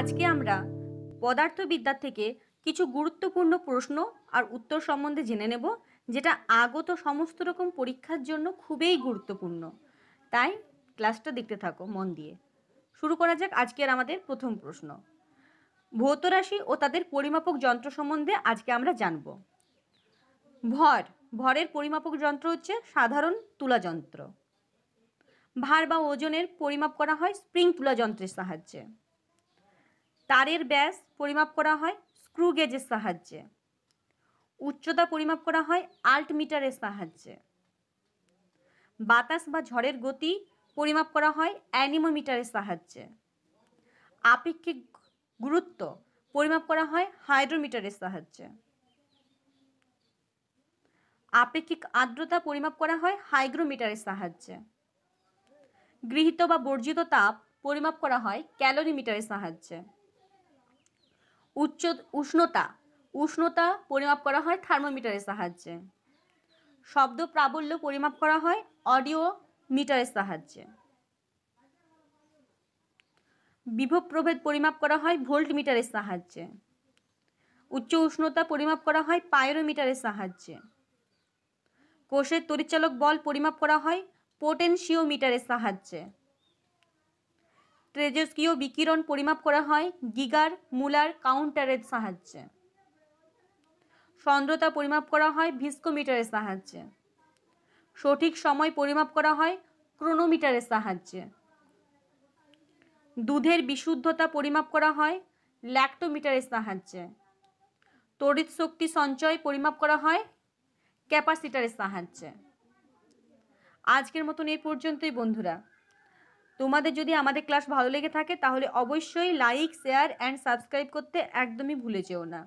আজকে আমরা পদার্থবিদ্যার থেকে কিছু গুরুত্বপূর্ণ প্রশ্ন আর উত্তর সম্বন্ধে জেনে নেব যেটা আগত সমস্ত রকম পরীক্ষার জন্য খুবই গুরুত্বপূর্ণ তাই ক্লাসটা দেখতে থাকো মন দিয়ে শুরু করা যাক আজকের আমাদের প্রথম প্রশ্ন ভৌত রাশি ও তাদের পরিমাপক যন্ত্র সম্বন্ধে আজকে আমরা জানব ভর ভরের পরিমাপক যন্ত্র হচ্ছে সাধারণ তুলা যন্ত্র ভার বা ওজনের পরিমাপ করা হয় স্প্রিং তুলা যন্ত্রের সাহায্যে তারের ব্যাস পরিমাপ করা হয় স্ক্রু গেজের সাহায্যে উচ্চতা পরিমাপ করা হয় আল্টমিটারের সাহায্যে বাতাস বা ঝড়ের গতি পরিমাপ করা হয় অ্যানিমোমিটারের সাহায্যে আপেক্ষিক গুরুত্ব পরিমাপ করা হয় হাইড্রোমিটারের সাহায্যে আপেক্ষিক আর্দ্রতা পরিমাপ করা হয় হাইগ্রোমিটারের সাহায্যে গৃহীত বা বর্জিত তাপ পরিমাপ করা হয় ক্যালোরিমিটারের সাহায্যে উচ্চ উষ্ণতা উষ্ণতা পরিমাপ করা হয় থার্মোমিটারের সাহায্যে শব্দ প্রাবল্য পরিমাপ করা হয় অডিও মিটারের সাহায্যে বিভব প্রভেদ পরিমাপ করা হয় ভোল্ট মিটারের সাহায্যে উচ্চ উষ্ণতা পরিমাপ করা হয় পায়রোমিটারের সাহায্যে কোষের তরিচালক বল পরিমাপ করা হয় পোটেনশিও মিটারের সাহায্যে তেজস্ক্রিয় বিকিরণ পরিমাপ করা হয় গিগার মুলার কাউন্টারের সাহায্যে সন্দ্রতা পরিমাপ করা হয় ভিস্কোমিটারের সাহায্যে সঠিক সময় পরিমাপ করা হয় ক্রোনোমিটারের সাহায্যে দুধের বিশুদ্ধতা পরিমাপ করা হয় ল্যাক্টোমিটারের সাহায্যে তড়িৎ শক্তি সঞ্চয় পরিমাপ করা হয় ক্যাপাসিটারের সাহায্যে আজকের মতন এই পর্যন্তই বন্ধুরা তোমাদের যদি আমাদের ক্লাস ভালো লেগে থাকে তাহলে অবশ্যই লাইক শেয়ার অ্যান্ড সাবস্ক্রাইব করতে একদমই ভুলে যেও না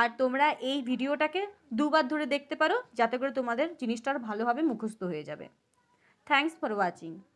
আর তোমরা এই ভিডিওটাকে দুবার ধরে দেখতে পারো যাতে করে তোমাদের জিনিসটা আর ভালোভাবে মুখস্থ হয়ে যাবে থ্যাংকস ফর ওয়াচিং